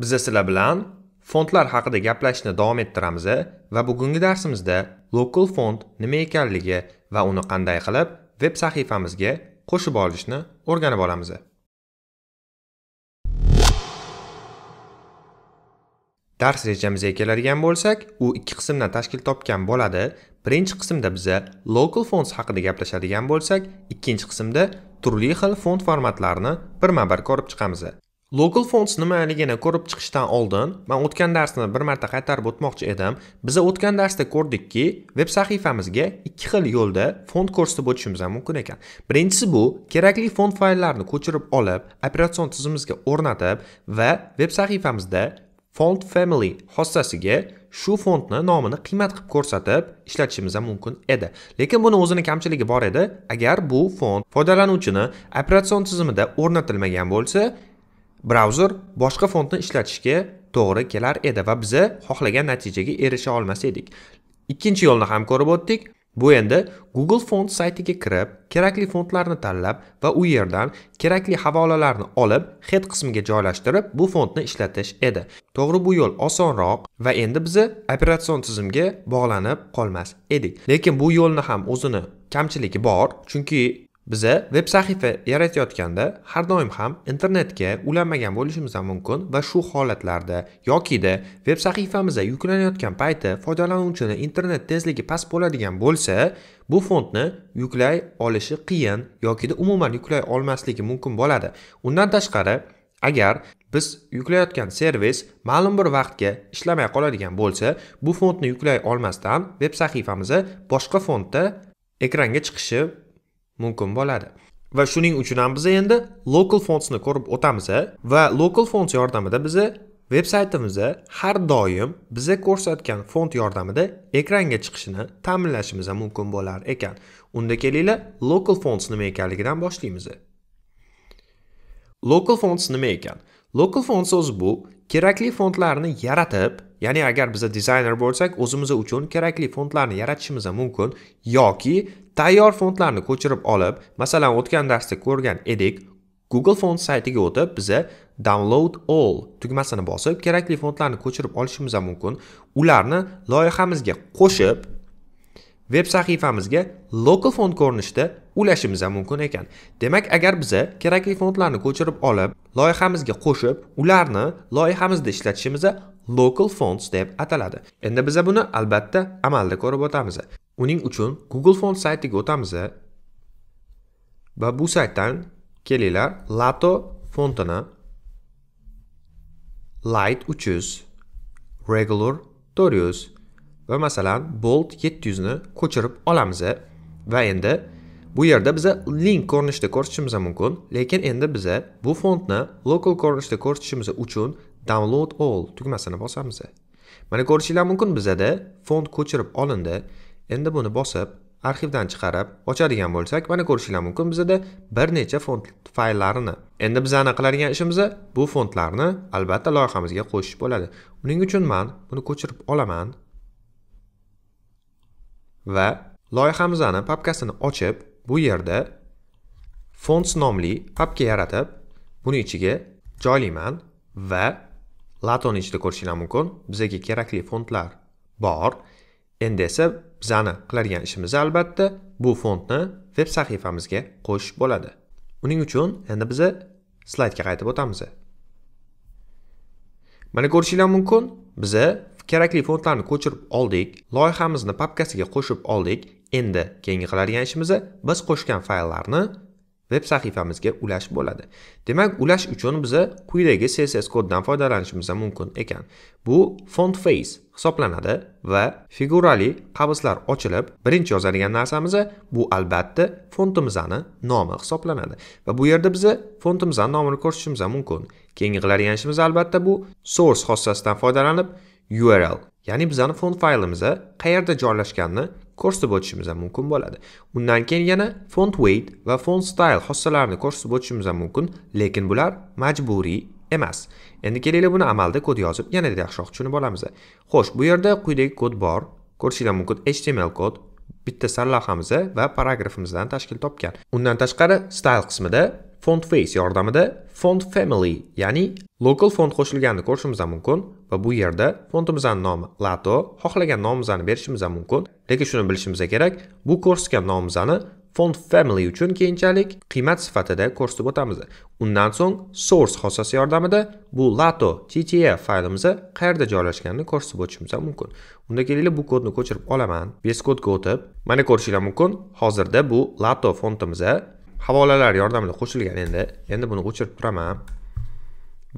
Biz sizlar bilan fontlar haqida gaplashishni davom ettiramiz va bugungi darsimizda local font nima ekanligi va uni qanday qilib veb sahifamizga qo'shib olishni o'rganib olamiz. Dars rejamizga keladigan bo'lsak, u ikki qismdan tashkil topgan bo'ladi. Birinchi qismda biza local fonts haqida gaplashadigan bo'lsak, ikkinchi qismda turli xil font formatlarini birma-bir ko'rib chiqamiz. local fonts nimaligini ko'rib chiqishdan oldin man o'tgan darsni bir marta qaytarib o'tmoqchi edim biz o'tgan darsda ko'rdikki veb sahifamizga ikki xil yo'lda font ko'rsatib o'tishimiz ham mumkin ekan birinchisi bu kerakli font fayllarni ko'chirib olib operatsion tizimimizga o'rnatib va veb sahifamizda font family xossasiga shu fontni nomini qiymat qilib ko'rsatib ishlatishimiz ham mumkin edi lekin buni o'zini kamchiligi bor edi agar bu font foydalanuvchini operatsion tizimida o'rnatilmagan bo'lsa brauzer boshqa fontni ishlatishga to'g'ri kelar edi va biza xohlagan natijaga erisha olmas edik ikkinchi yo'lni ham ko'rib o'tdik bu endi google font saytiga kirib kerakli fontlarni tanlab va u yerdan kerakli havolalarni olib head qismiga joylashtirib bu fontni ishlatish edi to'g'ri bu yo'l osonroq va endi biza operatsion tizimga bog'lanib qolmas edik lekin bu yo'lni ham o'zini kamchiligi bor chunki Biza veb sahifa yaratayotganda har doim ham internetga ulanmagan bo'lishimiz ham mumkin va shu holatlarda yokida veb sahifamizga yuklanayotgan payti foydalanuvchini internet tezligi past bo'ladigan bo'lsa, bu fontni yuklay olishi qiyin yokida umuman yuklay olmasligi mumkin bo'ladi. Undan tashqari, agar biz yuklayotgan servis ma'lum bir vaqtga ishlamay qoladigan bo'lsa, bu fontni yuklay olmasdan veb sahifamizni boshqa fontda ekranga chiqishi mumkin bo'ladi va shuning uchun ham biz endi local fontsni ko'rib o'tamiz va local fonts yordamida biza veb saytimizni har doim biza ko'rsatgan font yordamida ekranga chiqishini ta'minlashimiz ham mumkin bo'lar ekan unda kelinglar local fonts nima ekanligidan boshlaymiz local fonts nima ekan local fonts so'zi bu kerakli fontlarni yaratib ya'ni agar biz dizayner bo'lsak o'zimiz uchun kerakli fontlarni yaratishimiz mumkin yoki tayyor fontlarni ko'chirib olib masalan o'tgan darsda ko'rgan edik google font saytiga o'tib biza download all tugmasini bosib kerakli fontlarni ko'chirib olishimiz mumkin ularni loyihamizga qo'shib veb sahifamizga local font ko'rinishida ulashimiz ham mumkin ekan demak agar biz kerakli fontlarni ko'chirib olib loyihamizga qo'shib ularni loyihamizda ishlatishimiz local fonts deb ataladi endi biza buni albatta amalda ko'rib o'tamiz uning uchun google font saytiga o'tamiz va bu saytdan kelinglar lato fontini light 300 regular 400 va masalan bold 700 ni ko'chirib olamiz va endi bu yerda biza link ko'rinishda ko'rsatishimiz mumkin lekin endi biza bu fontni local ko'rinishda ko'rsatishimiz uchun download all tugmasini bosamiz mana ko'rishinglar mumkin bizada font ko'chirib olindi endi buni bosib arxivdan chiqarib ochadigan bo'lsak mana ko'rishinglar mumkin bizada bir necha font fayllarini endi biz ana qiladigan ishimiz bu fontlarni albatta loyihamizga qo'shish bo'ladi uning uchun man buni ko'chirib olaman va loyihamizni papkasini ochib bu yerda fonts nomli papka yaratib buni ichiga joylayman va laton ichida ko'rishinglar mumkin bizaga kerakli fondlar bor endi esa bizani qiladigan ishimiz albatta bu fondni veb sahifamizga qo'shish bo'ladi uning uchun endi biza slaydga qaytib o'tamiz mana ko'rishinglar mumkin biza kerakli fondlarni ko'chirib oldik loyihamizni papkasiga qo'shib oldik endi keyingi qiladigan ishimiz biz qo'shgan fayllarni veb sahifamizga ulash bo'ladi demak ulash uchun biz quyidagi css koddan foydalanishimiz mumkin ekan bu font face hisoblanadi va figurali qabslar ochilib birinchi yozadigan narsamiz bu albatta fontimizni nomi hisoblanadi va bu yerda biz fontimizni nomini ko'rsatishimiz mumkin keyingi qiladigan ishimiz albatta bu source xossasidan foydalanib url ya'ni bizani font faylimiz qayerda joylashganini ko'rsatib o'tishimiz ham mumkin bo'ladi undan keyin yana font weight va font style xossalarini ko'rsatib o'tishimiz ham mumkin lekin bular majburiy emas endi kelinglar buni amalda kod yozib yanada yaxshiroq tushunib olamiz xo'sh bu yerda quyidagi kod bor ko'rishinglar mumkin html kod bitta sarlavhamizni va paragrafimizdan tashkil topgan undan tashqari style qismida font face yordamida font family ya'ni local font qo'shilganini ko'rishimiz mumkin va bu yerda fontimizning nomi lato xohlagan nomimizni berishimiz ham mumkin lekin shuni bilishimiz kerak bu kursga nomimizni font family uchun keyinchalik qiymat sifatida ko'rsatib o'tamiz undan so'ng source xossasi yordamida bu lato ttf faylimizni qayerda joylashganini ko'rsatib o'tishimiz ham mumkin unda kelinglar bu kodni ko'chirib olaman vs kodga o'tib mana ko'rishinglar mumkin hozirda bu lato fontimiz havolalar yordamida qo'shilgan endi endi buni o'chirib turaman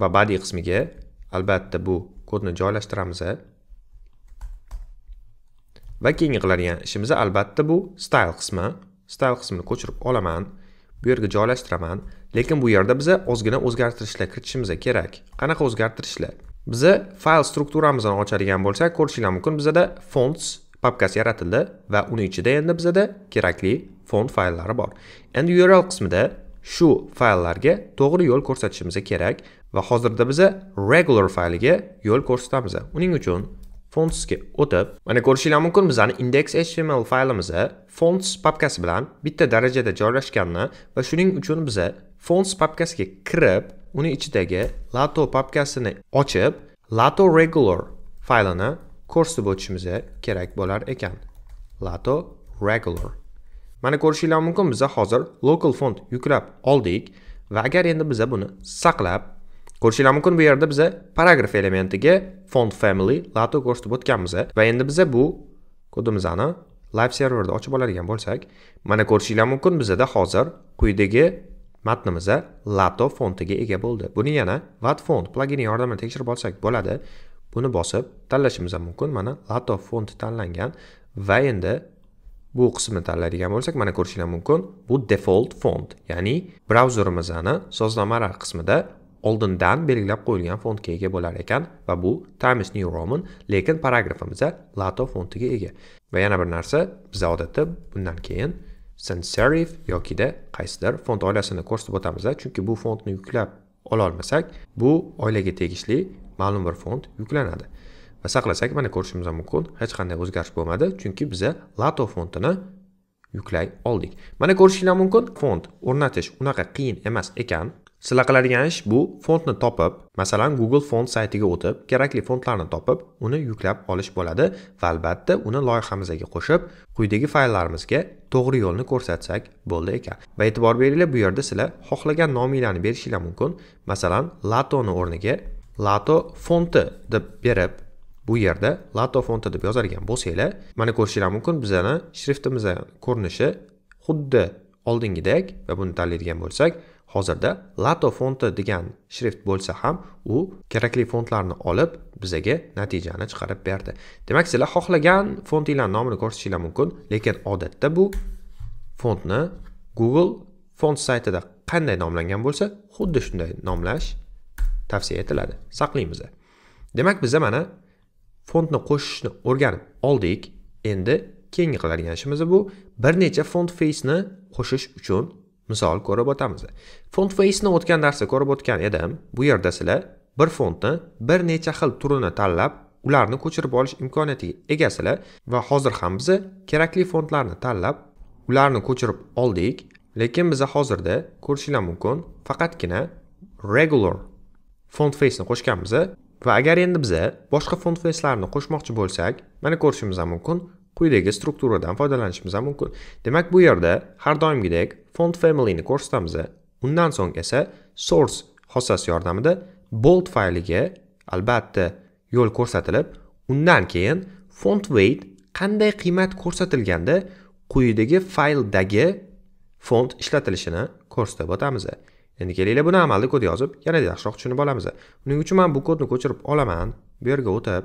va body qismiga albatta bu kodni joylashtiramiz va keyingi qiladigan ishimiz albatta bu style qismi style qismini ko'chirib olaman bu yerga joylashtiraman lekin bu yerda biza ozgina o'zgartirishlar kiritishimiz kerak qanaqa o'zgartirishlar biza fayl strukturamizni ochadigan bo'lsak ko'rishinglar mumkin bizada fonts papkasi yaratildi va uni ichida endi bizada kerakli font fayllari bor endi url qismida shu fayllarga to'g'ri yo'l ko'rsatishimiz kerak va hozirda biz regular fayliga yo'l ko'rsatamiz uning uchun fontsga o'tib mana ko'rishinglar mumkin bizani index html faylimiz e, fonts papkasi bilan bitta darajada joylashganini va shuning uchun biz fonts papkasiga kirib uni ichidagi lato papkasini ochib lato regular faylini ko'rsatib o'tishimiz kerak bo'lar ekan lato regular mana ko'rishinglar mumkin biza hozir local font yuklab oldik va agar endi biza buni saqlab Ko'rishingiz mumkin bu yerda biza paragraf elementiga font family lato ko'rsatib o'tganmiz va endi biza bu kodimizni live serverda ochib oladigan bo'lsak mana ko'rishingiz mumkin bizada hozir quyidagi matnimiz lato fontiga ega bo'ldi buni yana vat font plagini yordamida tekshirib olsak bo'ladi buni bosib tanlashimiz mumkin mana lato font tanlangan va endi bu qismni tanlaydigan bo'lsak mana ko'rishinglar mumkin bu default font ya'ni brauzerimizni sozlamalar qismida oldindan belgilab qo'yilgan fontga ega bo'lar ekan va bu times new roman lekin paragrafimizda lato fontiga ega va yana bir narsa biz odatda bundan keyin sans serif yokida qaysidir font oilasini ko'rsatib o'tamiz chunki bu fontni yuklab ola olmasak, bu oilaga tegishli ma'lum bir font yuklanadi va saqlasak mana ko'rishimiz mumkin hech qanday o'zgarish bo'lmadi chunki biz lato fontini yuklay oldik mana ko'rishinglar mumkin font o'rnatish unaqa qiyin emas ekan sizlar qiladigan ish bu fontni topib masalan google font saytiga o'tib kerakli fontlarni topib uni yuklab olish bo'ladi va albatta uni loyihamizga qo'shib quyidagi fayllarimizga to'g'ri yo'lni ko'rsatsak bo'ldi ekan va e'tibor beringlar bu yerda sizlar xohlagan nominani berishinglar mumkin masalan latoni o'rniga lato fonti deb berib bu yerda lato fonti deb yozadigan bo'lsanglar mana ko'rishinglar mumkin bizani shriftimizni ko'rinishi xuddi oldingidek va buni tanlaydigan bo'lsak hozirda lato fonti degan shrift bo'lsa ham u kerakli fontlarni olib bizaga natijani chiqarib berdi demak sizlar xohlagan fontinglarni nomini ko'rsatishinglar mumkin lekin odatda bu fontni google font saytida qanday nomlangan bo'lsa xuddi shunday nomlash tavsiya etiladi saqlaymiz demak biza mana fontni qo'shishni o'rganib oldik endi keyingi qiladigan ishimiz bu bir necha font ni qo'shish uchun misol ko'rib o'tamiz font face'ni o'tgan darsda ko'rib o'tgan edim bu yerda sizlar bir fontni bir necha xil turini tanlab ularni ko'chirib olish imkoniyatiga egasizlar va hozir ham biz kerakli fontlarni tanlab ularni ko'chirib oldik lekin biza hozirda ko'rishinglar mumkin faqatgina regular font face'ni qo'shganmiz va agar endi biza boshqa font face'larni qo'shmoqchi bo'lsak mana ko'rishimiz mumkin quyidagi strukturadan foydalanishimiz ham mumkin demak bu yerda har doimgidek font familyni ko'rsatamiz undan so'ng esa source xossasi yordamida bold fayliga albatta yo'l ko'rsatilib undan keyin font weight qanday qiymat ko'rsatilganda quyidagi fayldagi font ishlatilishini ko'rsatib o'tamiz endi kelinglar buni amalda kod yozib yanada yaxshiroq tushunib olamiz buning uchun man bu kodni ko'chirib olaman bu yerga o'tib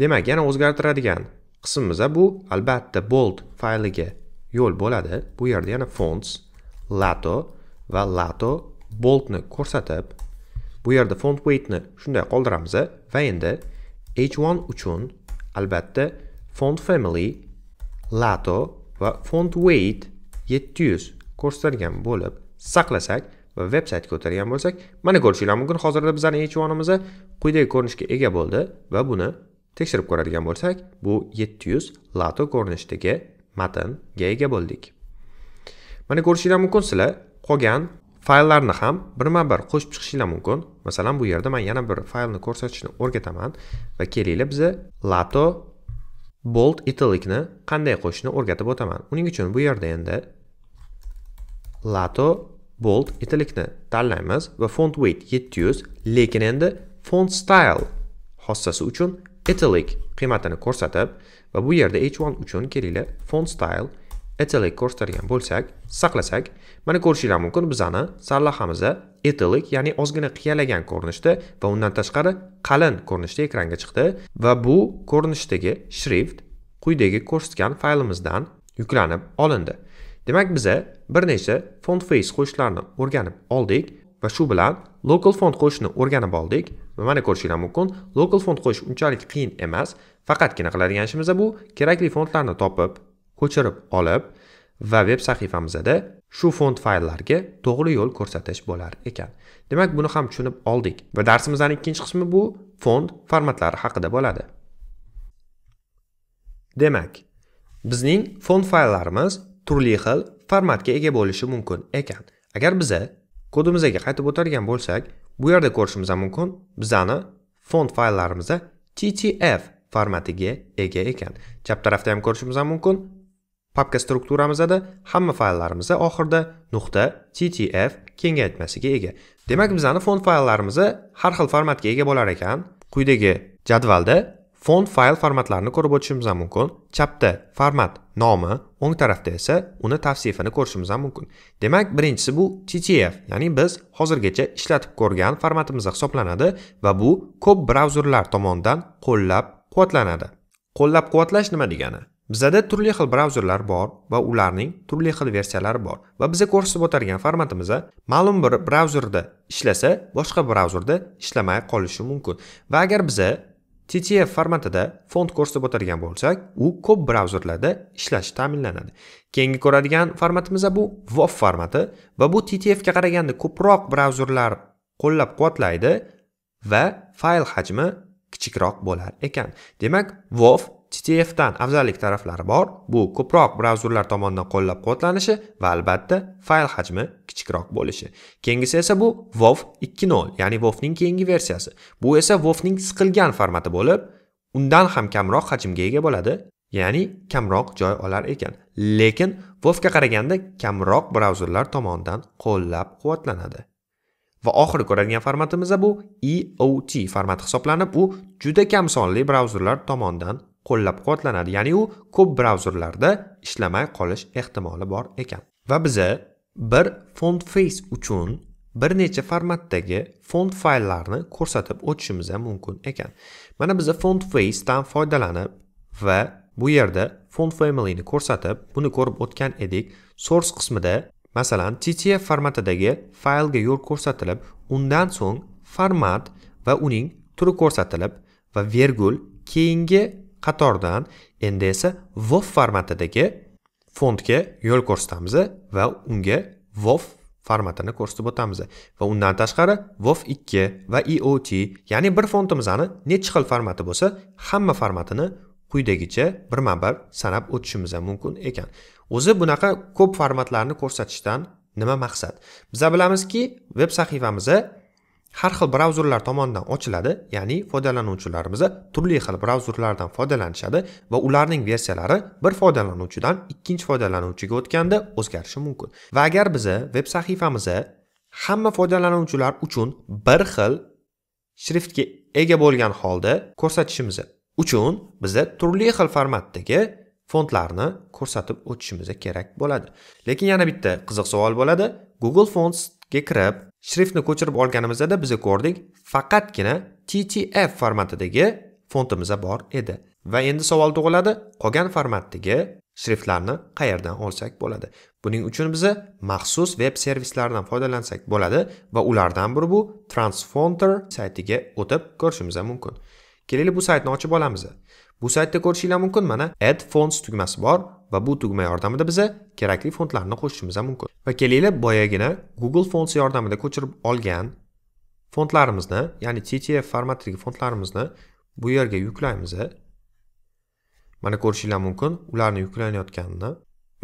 demak yana o'zgartiradigan qismimizda bu albatta bold fayliga yo'l bo'ladi bu yerda yana fonts lato va lato boltni ko'rsatib bu yerda font weightni shunday qoldiramiz va endi h1 uchun albatta font family lato va font weight 700 ko'rsatilgan bo'lib saqlasak va veb saytga ko'targan bo'lsak mana ko'rishinglar mumkin hozirda bizning h1imiz quyidagi ko'rinishga ega bo'ldi va buni tekshirib ko'radigan bo'lsak bu 700 lato ko'rinishidagi matnga ega bo'ldik mana ko'rishinglar sizlar qolgan fayllarni ham birma bir qo'shib chiqishinglar mumkin masalan bu yerda man yana bir faylni ko'rsatishni o'rgataman va kelinglar biza lato bold italicni qanday qo'shishni o'rgatib o'taman uning uchun bu yerda endi lato bold italicni tanlaymiz va font weight 700 lekin endi font style xossasi uchun italic qiymatini ko'rsatib va bu yerda h1 uchun kelinglar font style italic ko'rsatadigan bo'lsak saqlasak mana ko'rishinglar mumkin bizani sarlavhamizda italic ya'ni ozgina qiyalagan ko'rinishda va undan tashqari qalin ko'rinishda ekranga chiqdi va bu ko'rinishdagi shrift quyidagi ko'rsatgan faylimizdan yuklanib olindi demak biza bir necha font face qo'shishlarni o'rganib oldik va shu bilan local font qo'shishni o'rganib oldik va mana ko'rishinglar mumkin local font qo'yish unchalik qiyin emas faqatgina qiladigan ishimiz bu kerakli fontlarni topib ko'chirib olib va veb sahifamizda shu font fayllarga to'g'ri yo'l ko'rsatish bo'lar ekan demak buni ham tushunib oldik va darsimizning ikkinchi qismi bu font formatlari haqida bo'ladi demak bizning font fayllarimiz turli xil formatga ega bo'lishi mumkin ekan agar biza kodimizga qaytib o'tadigan bo'lsak bu yerda ko'rishimiz mumkin bizani font fayllarimizda ttf formatiga ega ekan chap tarafda ham ko'rishimiz mumkin papka strukturamizda hamma fayllarimizda oxirida nuqta ttf kengaytmasiga ega demak bizani font fayllarimiz har xil formatga ega bo'lar ekan quyidagi jadvalda font fayl formatlarini ko'rib o'tishimiz ham mumkin chapda format nomi o'ng tarafda esa uni tavsifini ko'rishimiz ham mumkin demak birinchisi bu ttf ya'ni biz hozirgacha ishlatib ko'rgan formatimiz hisoblanadi va bu ko'p brauzerlar tomonidan qo'llab quvvatlanadi qo'llab quvvatlash nima degani bizada turli xil brauzerlar bor va ularning turli xil versiyalari bor va biza ko'rsatib o'targan formatimizda ma'lum bir brauzerda ishlasa boshqa brauzerda ishlamay qolishi mumkin va agar biza ttf formatida font ko'rsatib o'tadigan bo'lsak u ko'p brauzerlarda ishlash ta'minlanadi keyingi ko'radigan formatimiz bu vof formati va bu ttf ga qaraganda ko'proq brauzerlar qo'llab quvvatlaydi va fayl hajmi kichikroq bo'lar ekan demak vof dan afzallik taraflari bor bu ko'proq brauzerlar tomonidan qo'llab quvvatlanishi va albatta fayl hajmi kichikroq bo'lishi keyingisi esa bu WoW 2.0 ya'ni ning keyingi versiyasi bu esa ning siqilgan formati bo'lib undan ham kamroq hajmga ega bo'ladi ya'ni kamroq joy olar ekan lekin ga qaraganda kamroq brauzerlar tomonidan qo'llab quvvatlanadi va oxiri ko'radigan formatimiz bu EOT formati hisoblanib u juda kam sonli brauzerlar tomonidan qo'llab-quvvatlanadi ya'ni u ko'p brauzerlarda ishlamay qolish ehtimoli bor ekan va biza bir font face uchun bir necha formatdagi font fayllarni ko'rsatib o'tishimiz ham mumkin ekan mana biza font facedan foydalanib va bu yerda font familyni ko'rsatib buni ko'rib o'tgan edik source qismida masalan ttf formatidagi faylga yo'l ko'rsatilib undan so'ng format va uning turi ko'rsatilib va vergul keyingi qatordan endi esa wof formatidagi fontga yo'l ko'rsatamiz va unga wof formatini ko'rsatib o'tamiz va undan tashqari wof 2 va iot ya'ni bir fontimizni nechi xil formati bo'lsa hamma formatini quyidagicha birma bir sanab o'tishimiz mumkin ekan o'zi bunaqa ko'p formatlarni ko'rsatishdan nima maqsad biza bilamizki veb sahifamizda har xil brauzerlar tomonidan ochiladi ya'ni foydalanuvchilarimiz turli xil brauzerlardan foydalanishadi va ularning versiyalari bir foydalanuvchidan ikkinchi foydalanuvchiga o'tganda o'zgarishi mumkin va agar biza veb sahifamizni hamma foydalanuvchilar uchun bir xil shriftga ega bo'lgan holda ko'rsatishimiz uchun biza turli xil formatdagi fontlarni ko'rsatib o'tishimiz kerak bo'ladi lekin yana bitta qiziq savol bo'ladi google fonts kirib shriftni ko'chirib olganimizda biz ko'rdik faqatgina ttf formatidagi fontimiz bor edi va endi savol tug'iladi qolgan formatdagi shriftlarni qayerdan olsak bo'ladi buning uchun biz maxsus veb servislardan foydalansak bo'ladi va ulardan biri bu transfonter saytiga o'tib ko'rishimiz mumkin kelaylik bu saytni ochib olamiz bu saytda ko'rishinglar mumkin mana add fonts tugmasi bor va bu tugma yordamida biza kerakli fontlarni qo'shishimiz ham mumkin va kelinglar boyagina google fonts yordamida ko'chirib olgan fontlarimizni ya'ni ttf formatidagi fontlarimizni bu yerga yuklaymiz mana ko'rishinglar mumkin ularni yuklanayotganini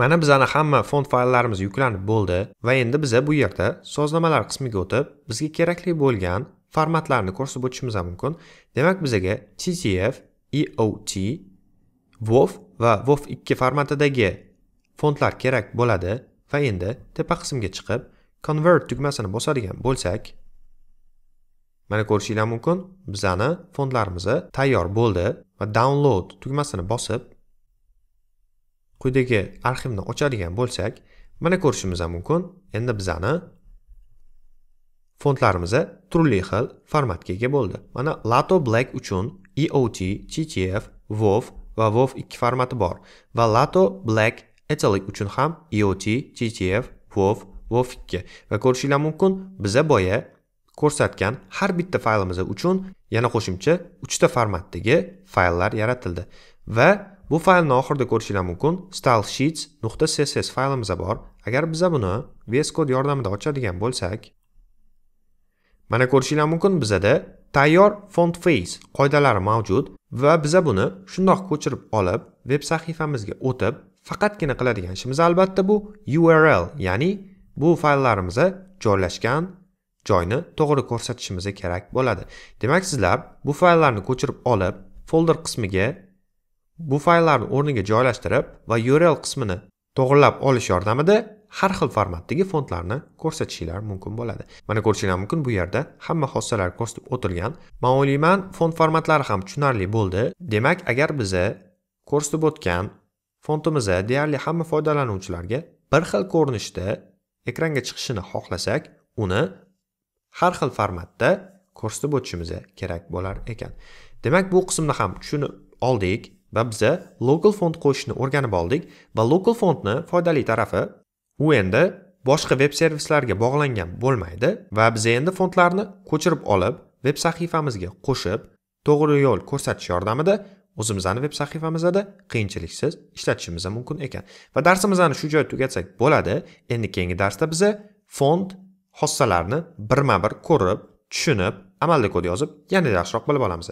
mana bizani hamma font fayllarimiz yuklanib bo'ldi va endi biza bu yerda sozlamalar qismiga o'tib bizga kerakli bo'lgan formatlarni ko'rsatib o'tishimiz mumkin demak bizaga ttf eot WoW va WoW 2 formatidagi fontlar kerak bo'ladi va endi tepa qismga chiqib convert tugmasini bosadigan bo'lsak mana ko'rishinglar mumkin bizani fontlarimiz tayyor bo'ldi va download tugmasini bosib quyidagi arxivni ochadigan bo'lsak mana ko'rishimiz mumkin endi bizani fontlarimiz turli xil formatga ega bo'ldi mana lato black uchun eot ttf wow va WoW ikki formati bor va Lato Black Italy uchun ham IoT, e TTF, WoW, WoW 2 va ko'rishinglar mumkin biza boya ko'rsatgan har bitta faylimiz uchun yana qo'shimcha 3 ta formatdagi fayllar yaratildi va bu faylni oxirida ko'rishinglar mumkin stylesheets.css faylimiz bor agar biza buni VS Code yordamida ochadigan bo'lsak mana ko'rishinglar mumkin bizada tayyor font face qoidalari mavjud va biza buni shundoq ko'chirib olib veb sahifamizga o'tib faqatgina qiladigan ishimiz albatta bu url ya'ni bu fayllarimizni joylashgan joyni to'g'ri ko'rsatishimiz kerak bo'ladi demak sizlar bu fayllarni ko'chirib olib folder qismiga bu fayllarni o'rniga joylashtirib va url qismini to'g'irlab olish yordamida har xil formatdagi fontlarni ko'rsatishinglar mumkin bo'ladi mana ko'rishinglar mumkin bu yerda hamma xossalar ko'rsatib o'tilgan o'ylayman font formatlari ham tushunarli bo'ldi demak agar biza ko'rsatib o'tgan fontimizni deyarli hamma foydalanuvchilarga bir xil ko'rinishda ekranga chiqishini xohlasak uni har xil formatda ko'rsatib o'tishimiz kerak bo'lar ekan demak bu qismni ham tushunib oldik va biza local font qo'shishni o'rganib oldik va local fontni foydali tarafi u endi boshqa veb servislarga bog'langan bo'lmaydi va biz endi fondlarni ko'chirib olib veb sahifamizga qo'shib to'g'ri yo'l ko'rsatish yordamida o'zimizni veb sahifamizda qiyinchiliksiz ishlatishimiz mumkin ekan va darsimizni shu joyda tugatsak bo'ladi endi keyingi darsda biz fond xossalarni birma bir ko'rib tushunib amalda kod yozib yanada yaxshiroq bilib olamiz